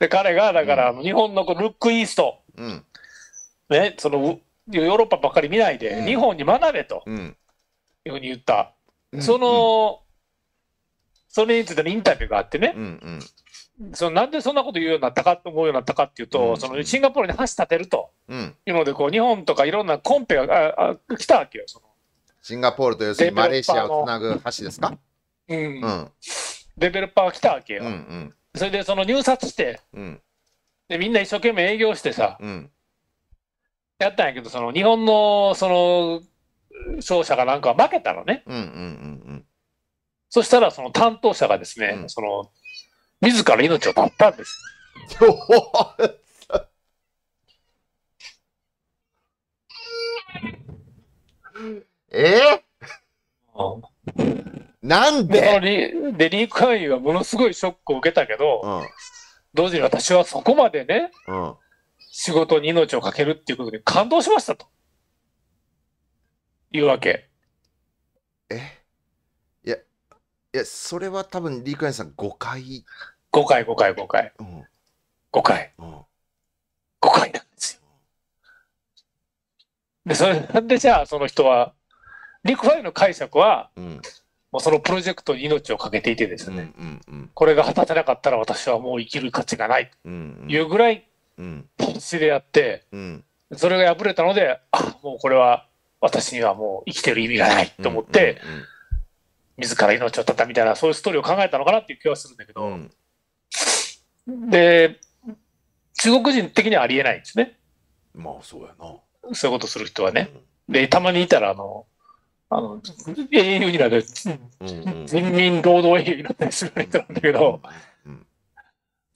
で、彼が、だから、うん、日本のこうルックイースト。うん。ね、その、ヨーロッパばっかり見ないで、うん、日本に学べというふうに言った、うん、その、それについてのインタビューがあってね、うんうん、そのなんでそんなこと言うようになったかと思うようになったかっていうと、うんうん、そのシンガポールに橋立てるというので、こう日本とかいろんなコンペがああ来たわけよ。シンガポールと要するにマレーシアをつなぐ橋ですか、うん、デベロッパーが来たわけよ。うんうん、それでその入札して、でみんな一生懸命営業してさ、うんやったんやけど、その日本のその商社がなんか負けたのね。うんうんうんうん。そしたらその担当者がですね、うん、その自ら命を絶ったんです。えなんででリーク会員はものすごいショックを受けたけど、うん、同時に私はそこまでね、うん仕事に命をかけるっていうことに感動しましたと。いうわけ。えいや、いや、それは多分、リークエンさん5回。5回、5回、5回。うん、5回。うん、5回なんですよ。で、それなんでじゃあ、その人は、リクファイの解釈は、うん、もうそのプロジェクトに命を懸けていてですね、これが果たせなかったら私はもう生きる価値がない、いうぐらい知り合って、うん、それが破れたのであもうこれは私にはもう生きてる意味がないと思って、うんうんうん、自ら命を絶ったみたいなそういうストーリーを考えたのかなっていう気はするんだけど、うん、で中国人的にはありえないんですね。まあそうやなそういうことする人はね。うん、でたまにいたらあのあの、英雄になる、人民労働英雄になったりする人なんだけど、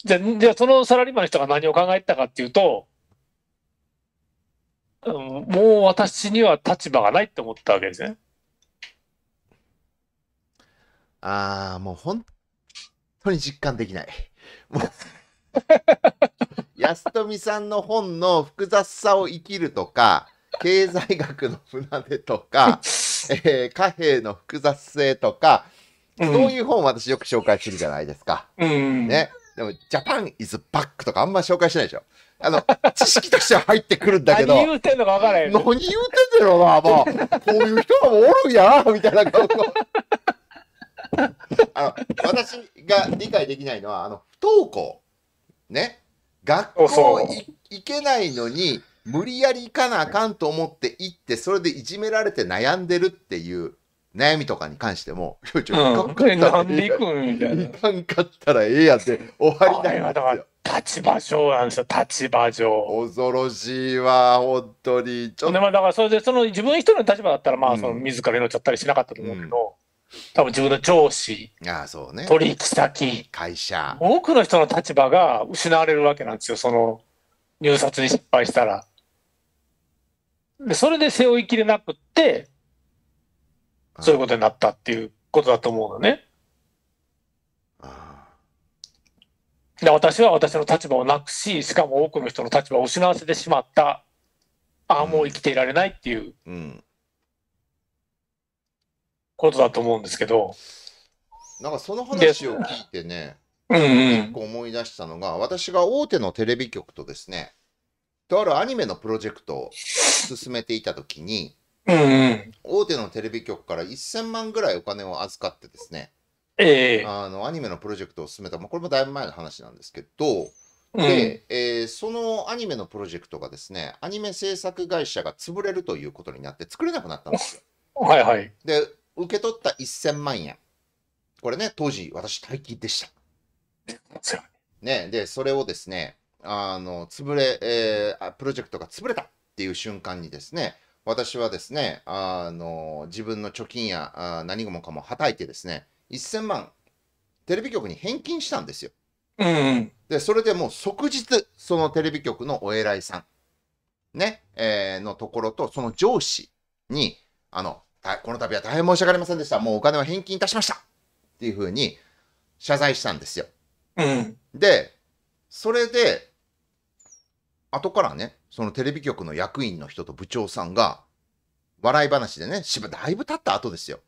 じゃじゃそのサラリーマンの人が何を考えてたかっていうと、うん、もう私には立場がないって思ったわけですね。ああ、もう本当に実感できない。もう 安富さんの本の複雑さを生きるとか、経済学の船出とか、えー、貨幣の複雑性とか、そういう本を私よく紹介するじゃないですか。うん、ね。でも、ジャパンイズバックとかあんま紹介しないでしょ。あの、知識としては入ってくるんだけど。何言うてんのか分からへん。何言うてんだろうな、もう。こういう人がおるんやな、みたいな顔 あの、私が理解できないのは、あの、不登校。ね。学校行けないのに、無理やり行かなあかんと思って行って、それでいじめられて悩んでるっていう。悩みとかに関しても、いや、ちょ、いかんかったらええや、ん、かったらええやって終わりだよ。だから、立場上なんですよ、立場上。恐ろしいわ、本当に。ちょっと。でも、だから、それで、その自分一人の立場だったら、まあ、その、自ら命ちゃったりしなかったと思うけど、うんん多分自分の上司あそう、ね、取引先会社多くの人の立場が失われるわけなんですよその入札に失敗したらでそれで背負いきれなくってそういうことになったっていうことだと思うのね。で私は私の立場をなくし、しかも多くの人の立場を失わせてしまった。ああ、もう生きていられないっていう、うん、ことだと思うんですけど。なんかその話を聞いてね、結構思い出したのが、私が大手のテレビ局とですね、とあるアニメのプロジェクトを進めていたときに、大手のテレビ局から1000万ぐらいお金を預かってですね、えー、あのアニメのプロジェクトを進めた、まあ、これもだいぶ前の話なんですけど、で、えー、そのアニメのプロジェクトがですね、アニメ制作会社が潰れるということになって、作れなくなったんですよ。はいはい。で、受け取った1000万円。これね、当時、私、大金でした。ね、で、それをですね、あの、潰れ、えー、プロジェクトが潰れたっていう瞬間にですね、私はですね、あの、自分の貯金や何もかもはたいてですね、1000万、テレビ局に返金したんですよ。うん、で、それでもう即日、そのテレビ局のお偉いさん、ね、えー、のところと、その上司に、あの、この度は大変申し訳ありませんでした。もうお金は返金いたしましたっていうふうに謝罪したんですよ。うん、で、それで、後からね、そのテレビ局の役員の人と部長さんが、笑い話でね、しば、だいぶ経った後ですよ。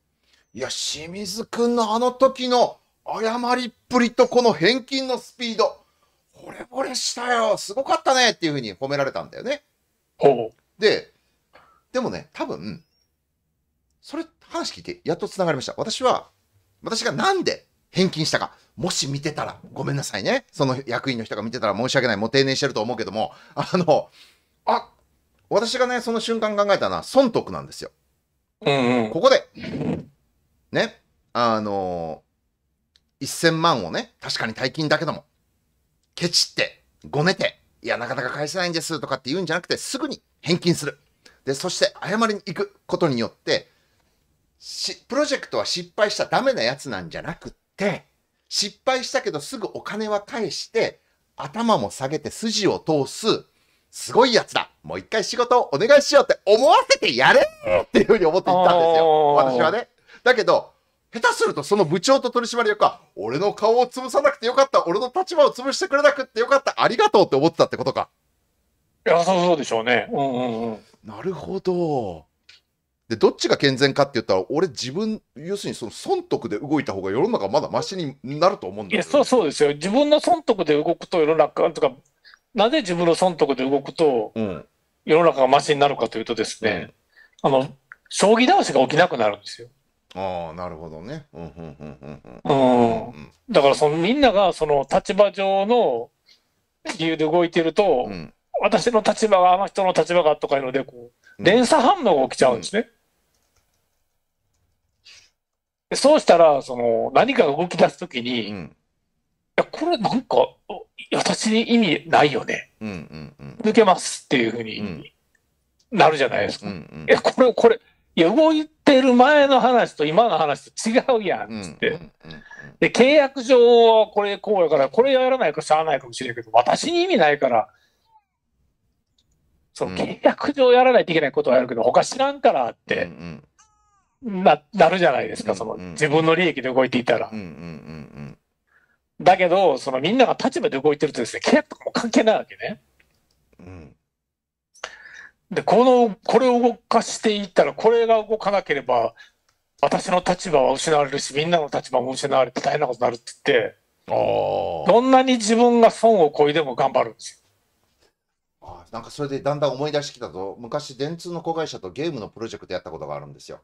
いや、清水くんのあの時の謝りっぷりとこの返金のスピード、惚れ惚れしたよ、すごかったねっていうふうに褒められたんだよね。ほう。で、でもね、多分、それ話聞いてやっと繋がりました。私は、私がなんで返金したか。もし見てたら、ごめんなさいね。その役員の人が見てたら申し訳ない。もう定年してると思うけども、あの、あ、私がね、その瞬間考えたのは損得なんですよ。うんうん、ここで、ね、あのー、1000万をね、確かに大金だけども、ケチって、ごねて、いや、なかなか返せないんですとかって言うんじゃなくて、すぐに返金する。で、そして謝りに行くことによって、プロジェクトは失敗したダメなやつなんじゃなくって、失敗したけどすぐお金は返して、頭も下げて筋を通すすごいやつだもう一回仕事をお願いしようって思わせてやれっていうふうに思っていったんですよ。私はね。だけど、下手するとその部長と取締役は、俺の顔を潰さなくてよかった、俺の立場を潰してくれなくてよかった、ありがとうって思ってたってことか。いや、そうそうでしょうね。うんうんうん。なるほど。で、どっちが健全かって言ったら、俺自分、要するにその損得で動いた方が世の中まだましになると思うんだよ、ね、いや、そうそうですよ。自分の損得で動くと世の中とか、なぜ自分の損得で動くと、世の中がましになるかというとですね、うん、あの、将棋倒しが起きなくなるんですよ。ああ、なるほどね。うん、だからそのみんながその立場上の理由で動いてると、うん、私の立場があの人の立場がとかいうのでこう、連鎖反応が起きちゃうんですね。そうしたら、その何かが動き出すときに、や、これなんか、私に意味ないよね。抜けますっていうふうになるじゃないですか。いや、これ、これ、いや、動いてる前の話と今の話と違うやん、つって。で、契約上はこれこうやから、これやらないかしゃあないかもしれんけど、私に意味ないから、その契約上やらないといけないことはやるけど、他知らんからって、な、なるじゃないですか、その自分の利益で動いていたら。だけど、そのみんなが立場で動いてるとですね、契約とかも関係ないわけね。で、この、これを動かしていったら、これが動かなければ、私の立場は失われるし、みんなの立場も失われて大変なことになるって言って、どんなに自分が損をこいでも頑張るんですよ。あなんかそれでだんだん思い出してきたと、昔、電通の子会社とゲームのプロジェクトやったことがあるんですよ。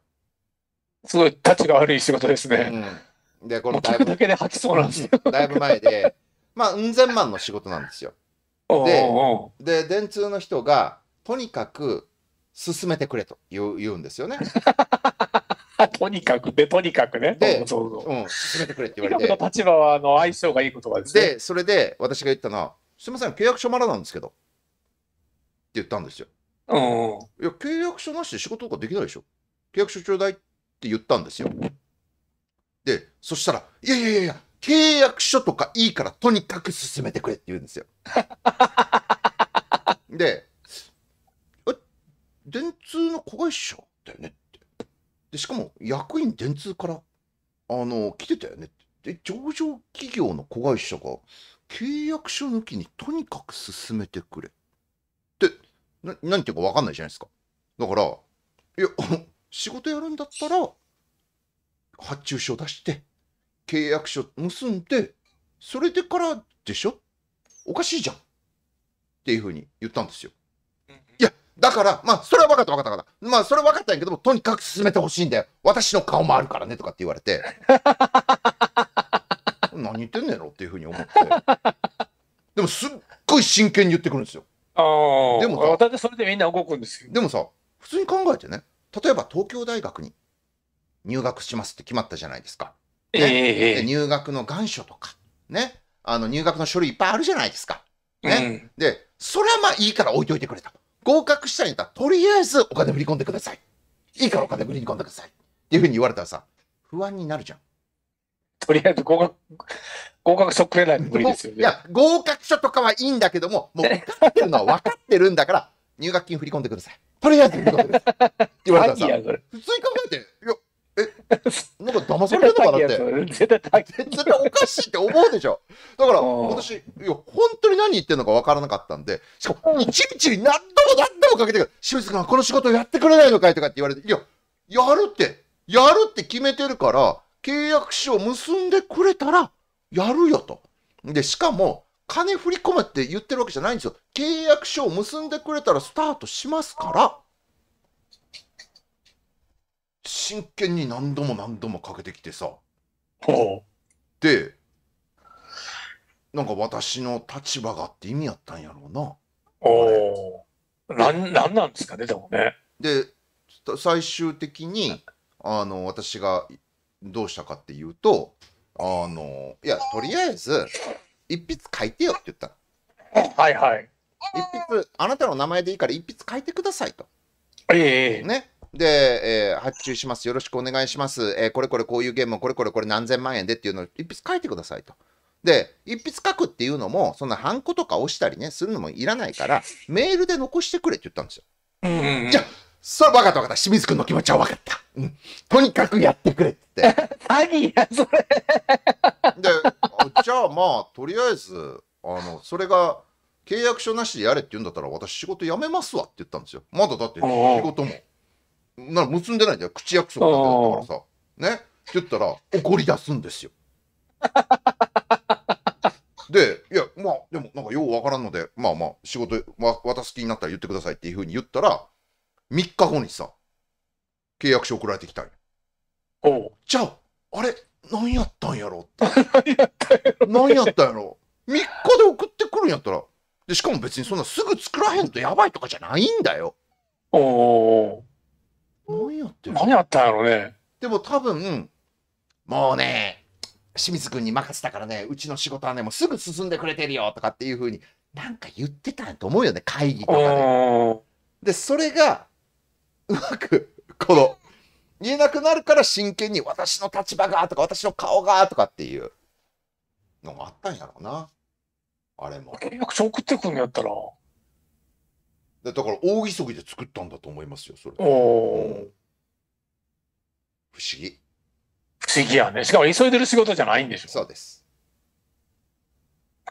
すごい、たちが悪い仕事ですね。うんで、このだいぶ、だけで吐きそうなんですよ。だいぶ前で、まあ、うん千万の仕事なんですよ。で、で、電通の人が、とにかく進めてくれと言う言うんですよね。とにかくで、とにかくね。で、そうそううん、進めてくれって言われて。の立場はあの相性がいい言葉ですね。で、それで私が言ったのは、すみません、契約書まだなんですけど。って言ったんですよ。うん。いや、契約書なしで仕事とかできないでしょ。契約書ちょうだいって言ったんですよ。で、そしたら、いやいやいやいや、契約書とかいいからとにかく進めてくれって言うんですよ。で、え、電通の子会社だよねって。で、しかも役員電通から、あの、来てたよねって。で、上場企業の子会社が契約書抜きにとにかく進めてくれ。って、な、何て言うかわかんないじゃないですか。だから、いや、仕事やるんだったら、発注書出して契約書結んでそれでからでしょおかしいじゃんっていうふうに言ったんですよ。いやだからまあそれは分かった分かった分かったまあそれは分かったんやけどもとにかく進めてほしいんだよ私の顔もあるからねとかって言われて 何言ってんねやろっていうふうに思ってでもすっごい真剣に言ってくるんですよ。でもさってそれでみんな動くんですよ。でもさ普通に考えてね例えば東京大学に入学しますって決まったじゃないですか。ね、えー、入学の願書とか、ね、あの入学の書類いっぱいあるじゃないですか。ね、うん、で、それはまあいいから置いといてくれた。合格したいんだとりあえずお金振り込んでください。いいからお金振り込んでください。っていうふうに言われたらさ、不安になるじゃん。とりあえず合格、合格書くれないと無理ですよね。いや、合格書とかはいいんだけども、もう分かってるのは分かってるんだから、入学金振り込んでください。とりあえず振り込んでください。って言われたらさ、普通に考えて、いや、え、なんか騙されるのかなって。絶対絶対おかしいって思うでしょ。だから、私、いや、本当に何言ってんのか分からなかったんで、しかも、いちいち何度も何度もかけてくる。清水君、この仕事やってくれないのかいとかって言われて、いや、やるって、やるって決めてるから、契約書を結んでくれたら、やるよと。で、しかも、金振り込めって言ってるわけじゃないんですよ。契約書を結んでくれたらスタートしますから、真剣に何度も何度もかけてきてさほうでなんか私の立場がって意味やったんやろうなおおなんなんなんですかねでもねで最終的にあの私がどうしたかっていうとあのいやとりあえず一筆書いてよって言ったはいはい一筆あなたの名前でいいから一筆書いてくださいとええねで、えー、発注します。よろしくお願いします。えー、これこれこういうゲーム、これこれこれ何千万円でっていうのを一筆書いてくださいと。で、一筆書くっていうのも、そんなハンコとか押したりね、するのもいらないから、メールで残してくれって言ったんですよ。うん、じゃあ、それ分かった分かった。清水君の気持ちは分かった。うん。とにかくやってくれって。欺 や、それ。で、じゃあまあ、とりあえず、あの、それが、契約書なしでやれって言うんだったら、私仕事辞めますわって言ったんですよ。まだだって仕事も。な結んでないじゃん口約束だけだったからさねって言ったら怒り出すんですよ でいやまあでもなんかようわからんのでまあまあ仕事ま、渡す気になったら言ってくださいっていうふうに言ったら3日後にさ契約書送られてきたんおじゃああれ何やったんやろって 何やったんやろ3日で送ってくるんやったらでしかも別にそんなすぐ作らへんとやばいとかじゃないんだよお何やってる何やったんやろね。でも多分、もうね、清水君に任せたからね、うちの仕事はね、もうすぐ進んでくれてるよとかっていうふうに、なんか言ってたんと思うよね、会議とかで。で、それが、うまく、この、言えなくなるから真剣に私の立場がとか、私の顔がとかっていうのがあったんやろうな。あれも。契約書送ってくんやったら。だから大急ぎで作ったんだと思いますよそれ、お不思議不思議やねしかも急いでる仕事じゃないんでしょそうです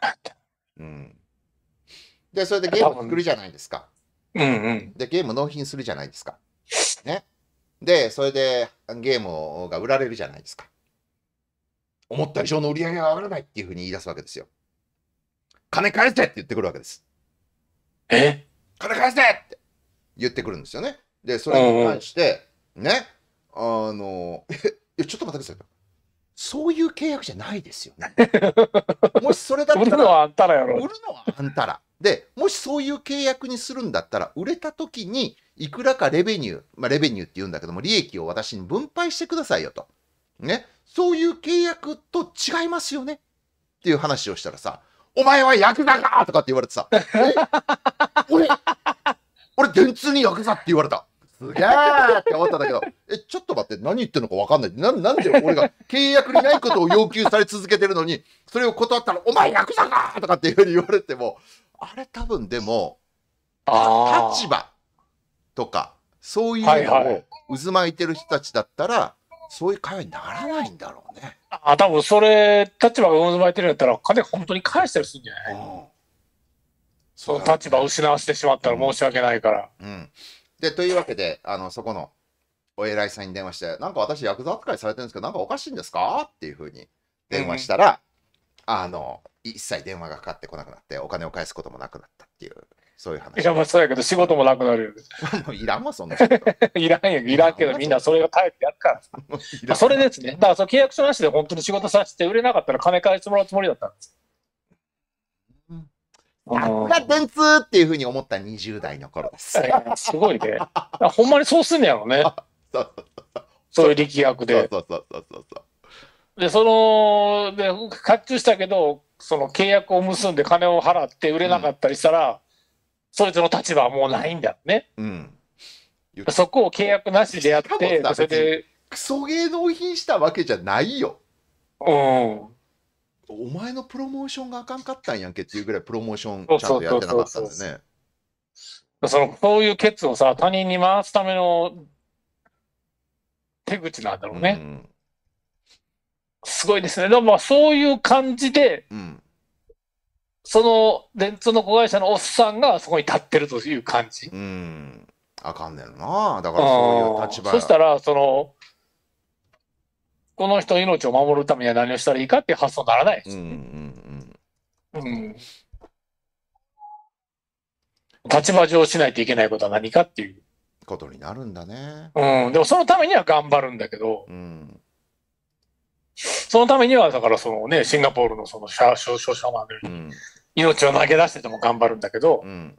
うんでそれでゲーム作るじゃないですかうんうんでゲーム納品するじゃないですかねでそれでゲームが売られるじゃないですか思った以上の売り上げが上がらないっていうふうに言い出すわけですよ金返せって言ってくるわけですえ金返せって言ってくるんですよね。で、それに関して、ね、あの、え、ちょっと待ってください。そういう契約じゃないですよね。もしそれだったら。売るのはあんたらやろ。売るのはあんたら。で、もしそういう契約にするんだったら、売れた時に、いくらかレベニュー、まあ、レベニューって言うんだけども、利益を私に分配してくださいよと。ね。そういう契約と違いますよね。っていう話をしたらさ、お前はヤクザかとかって言われてさ。俺、俺、電通にヤクザって言われた。すげえって思ったんだけど、え、ちょっと待って、何言ってるのか分かんない。ななんで俺が契約にないことを要求され続けてるのに、それを断ったら、お前ヤクザかとかっていうふうに言われても、あれ多分でも、立場とか、そういうのを渦巻いてる人たちだったら、はいはいそういう会話にならないんだろうね。あ、多分それ、立場が渦まいてるんだったら、金本当に返したりするんじゃない、うん、その立場を失わせてしまったら申し訳ないから。うん、うん、で、というわけで、あの、そこのお偉いさんに電話して、なんか私、薬ク扱いされてるんですけど、なんかおかしいんですかっていうふうに電話したら、うん、あの、一切電話がかかってこなくなって、お金を返すこともなくなったっていう。そういう話。いや、まあそうやけど、仕事もなくなるよ。いらんわ、そんないらんや、いらんけど、みんなそれを頼ってやるから それですね。だからその契約書なしで本当に仕事させて売れなかったら金返してもらうつもりだったんです。なんか電通っていうふうに思った20代の頃です。すごいね。ほんまにそうすんねやろね。そういう力学で。そうそうそうそうそうで、その、で、発注したけど、その契約を結んで金を払って売れなかったりしたら、そいつの立場はもうないんだよね。うん。そこを契約なしでやって、それで。クソ芸納品したわけじゃないよ。うん。お前のプロモーションがあかんかったんやんけっていうぐらいプロモーションちゃんとやってなかったんだよね。そのそういうケツをさ、他人に回すための手口なんだろうね。うん、すごいですね。でもそういう感じで、うん、その電通の子会社のおっさんがそこに立ってるという感じ。うん。あかんねんな。だからそういう立場。そしたら、その、この人命を守るためには何をしたらいいかっていう発想にならないです、うんうんうん。うん。立場上しないといけないことは何かっていう。ことになるんだね。うん。でもそのためには頑張るんだけど。うん。そのためには、だからそのね、シンガポールのその少々者まで、命を投げ出してでも頑張るんだけど、うん、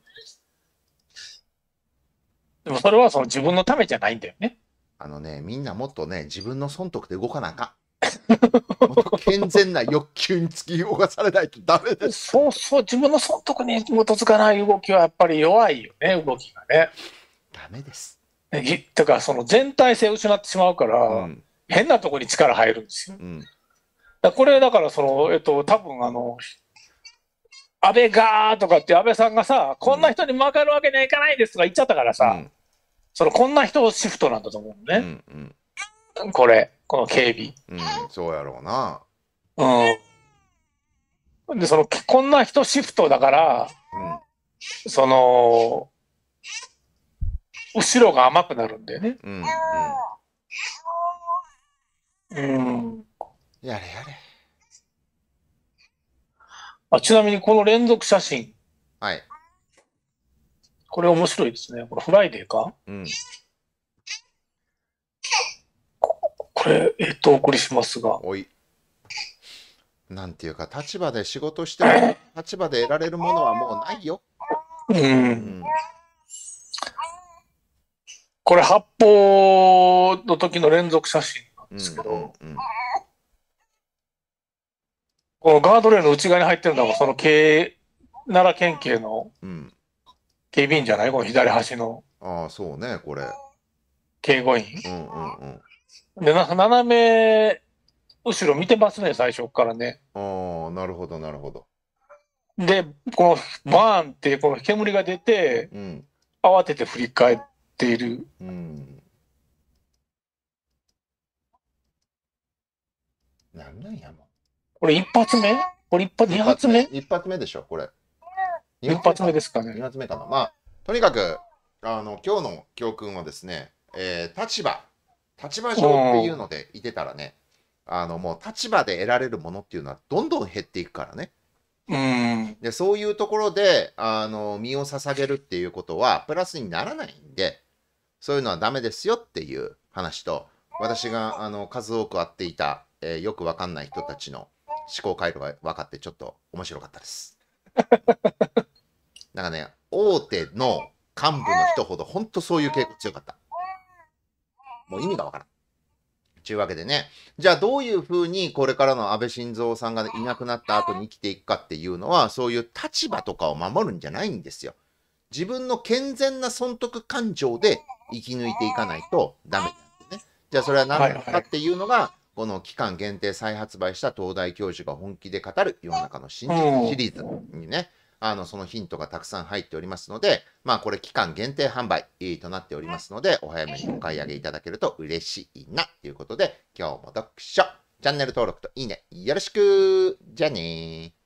でもそれはその自分のためじゃないんだよね。あのね、みんなもっとね、自分の損得で動かなあかん。健全な欲求に突き動かされないとダメです。そうそう、自分の損得に基づかない動きはやっぱり弱いよね、動きがね。ダメです。ね、とか、その全体性を失ってしまうから、うん変なとこに力入るんですよ。うん、だこれだからその、えっと、多分あの安倍がーとかって安倍さんがさ、こんな人に曲がるわけにはいかないですとか言っちゃったからさ、うん、そのこんな人シフトなんだと思うね、うんうん、これ、この警備。うん、そうやろうな。うん。で、その、こんな人シフトだから、うん、その、後ろが甘くなるんだよね。うん、うんうん。やれやれ。あ、ちなみにこの連続写真。はい。これ面白いですね。これフライデーかうん。これ、えっと、お送りしますが。おい。なんていうか、立場で仕事しても、立場で得られるものはもうないよ。うん。うん、これ、発砲の時の連続写真。ですけど、このガードレールの内側に入ってるのが、その奈良県警の警備員じゃないこの左端の。ああ、そうね、これ。警護員。で、なんか斜め後ろ見てますね、最初からね。ああ、なるほど、なるほど。で、このバーンって、この煙が出て、うん、慌てて振り返っている。うんなんなんやもん。これ一発目これ一発、二発目一発目でしょ、これ。一発目ですかね。二発目かな。まあ、とにかく、あの、今日の教訓はですね、えー、立場。立場上っていうのでいてたらね、あの、もう立場で得られるものっていうのはどんどん減っていくからね。うんでそういうところであの身を捧げるっていうことはプラスにならないんでそういうのはダメですよっていう話と私があの数多く会っていたえー、よくわかんない人たちの思考回路が分かってちょっと面白かったです。なんかね、大手の幹部の人ほど本当そういう傾向強かった。もう意味がわからん。ちゅうわけでね、じゃあどういうふうにこれからの安倍晋三さんがいなくなった後に生きていくかっていうのは、そういう立場とかを守るんじゃないんですよ。自分の健全な損得感情で生き抜いていかないとダメなんでね。じゃあそれは何なのかっていうのが、はいはいこの期間限定再発売した東大教授が本気で語る世の中の真実シリーズにね、あの、そのヒントがたくさん入っておりますので、まあこれ期間限定販売となっておりますので、お早めにお買い上げいただけると嬉しいなということで、今日も読書、チャンネル登録といいね、よろしくじゃあねー。